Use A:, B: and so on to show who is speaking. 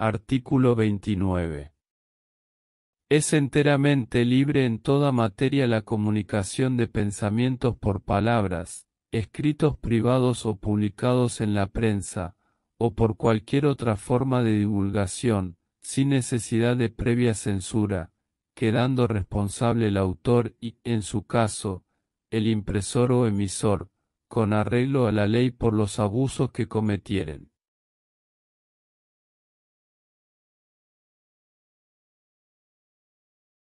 A: Artículo 29. Es enteramente libre en toda materia la comunicación de pensamientos por palabras, escritos privados o publicados en la prensa, o por cualquier otra forma de divulgación, sin necesidad de previa censura, quedando responsable el autor y, en su caso, el impresor o emisor, con arreglo a la ley por los abusos que cometieren.